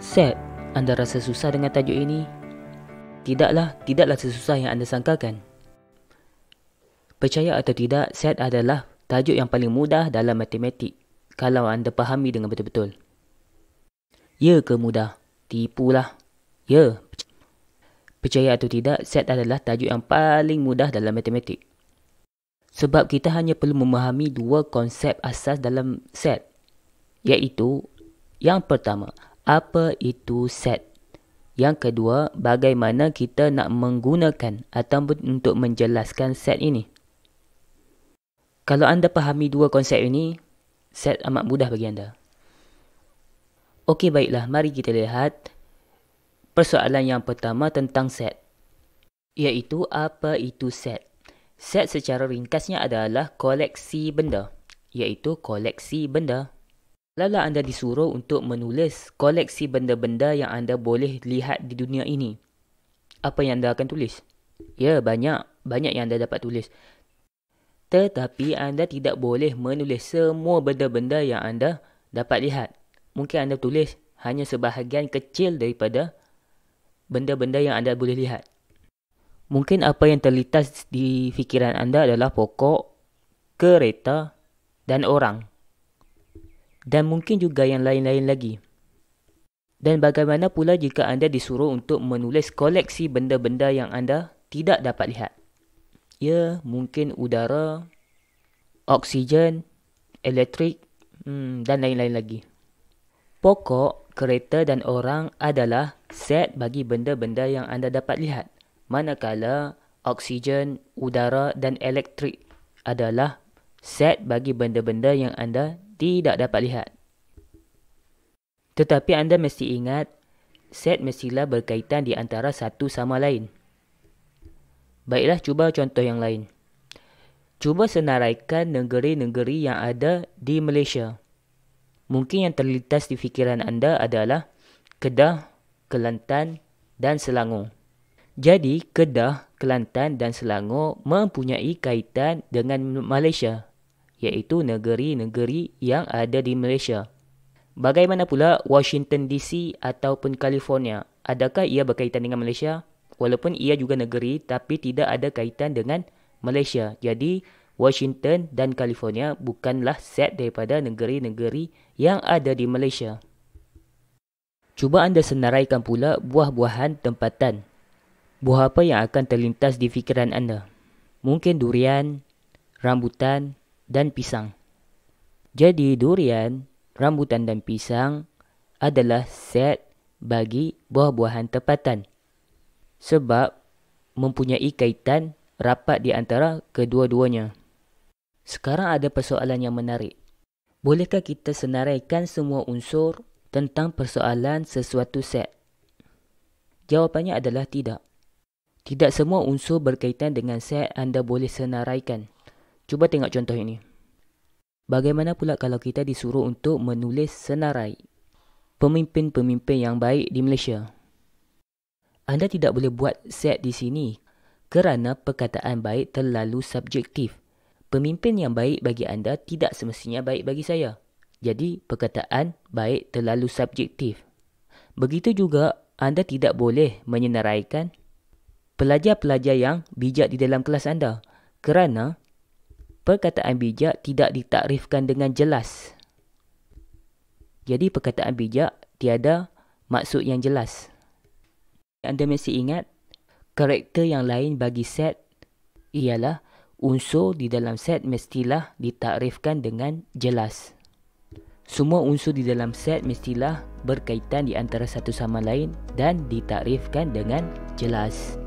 Set, anda rasa susah dengan tajuk ini? Tidaklah, tidaklah sesusah yang anda sangkakan. Percaya atau tidak, set adalah tajuk yang paling mudah dalam matematik kalau anda fahami dengan betul-betul. Ya ke mudah? Tipulah. Ya. Percaya atau tidak, set adalah tajuk yang paling mudah dalam matematik. Sebab kita hanya perlu memahami dua konsep asas dalam set, iaitu yang pertama, apa itu set. Yang kedua, bagaimana kita nak menggunakan ataupun untuk menjelaskan set ini. Kalau anda fahami dua konsep ini, set amat mudah bagi anda. Okey, baiklah. Mari kita lihat persoalan yang pertama tentang set. Iaitu, apa itu set? Set secara ringkasnya adalah koleksi benda. Iaitu koleksi benda. Lala anda disuruh untuk menulis koleksi benda-benda yang anda boleh lihat di dunia ini. Apa yang anda akan tulis? Ya, banyak. Banyak yang anda dapat tulis. Tetapi anda tidak boleh menulis semua benda-benda yang anda dapat lihat. Mungkin anda tulis hanya sebahagian kecil daripada benda-benda yang anda boleh lihat. Mungkin apa yang terlintas di fikiran anda adalah pokok, kereta dan orang dan mungkin juga yang lain-lain lagi. Dan bagaimana pula jika anda disuruh untuk menulis koleksi benda-benda yang anda tidak dapat lihat? Ya, mungkin udara, oksigen, elektrik hmm, dan lain-lain lagi. Pokok, kereta dan orang adalah set bagi benda-benda yang anda dapat lihat. Manakala oksigen, udara dan elektrik adalah set bagi benda-benda yang anda tidak dapat lihat. Tetapi anda mesti ingat, set mestilah berkaitan di antara satu sama lain. Baiklah, cuba contoh yang lain. Cuba senaraikan negeri-negeri yang ada di Malaysia. Mungkin yang terlintas di fikiran anda adalah Kedah, Kelantan dan Selangor. Jadi, Kedah, Kelantan dan Selangor mempunyai kaitan dengan Malaysia iaitu negeri-negeri yang ada di Malaysia. Bagaimana pula Washington DC ataupun California? Adakah ia berkaitan dengan Malaysia? Walaupun ia juga negeri tapi tidak ada kaitan dengan Malaysia. Jadi Washington dan California bukanlah set daripada negeri-negeri yang ada di Malaysia. Cuba anda senaraikan pula buah-buahan tempatan. Buah apa yang akan terlintas di fikiran anda? Mungkin durian, rambutan, dan pisang. Jadi durian, rambutan dan pisang adalah set bagi buah-buahan tepatan. Sebab mempunyai kaitan rapat di antara kedua-duanya. Sekarang ada persoalan yang menarik. Bolehkah kita senaraikan semua unsur tentang persoalan sesuatu set? Jawapannya adalah tidak. Tidak semua unsur berkaitan dengan set anda boleh senaraikan. Cuba tengok contoh ini. Bagaimana pula kalau kita disuruh untuk menulis senarai pemimpin-pemimpin yang baik di Malaysia? Anda tidak boleh buat set di sini kerana perkataan baik terlalu subjektif. Pemimpin yang baik bagi anda tidak semestinya baik bagi saya. Jadi, perkataan baik terlalu subjektif. Begitu juga, anda tidak boleh menyenaraikan pelajar-pelajar yang bijak di dalam kelas anda kerana perkataan bijak tidak ditakrifkan dengan jelas. Jadi perkataan bijak tiada maksud yang jelas. Anda mesti ingat karakter yang lain bagi set ialah unsur di dalam set mestilah ditakrifkan dengan jelas. Semua unsur di dalam set mestilah berkaitan di antara satu sama lain dan ditakrifkan dengan jelas.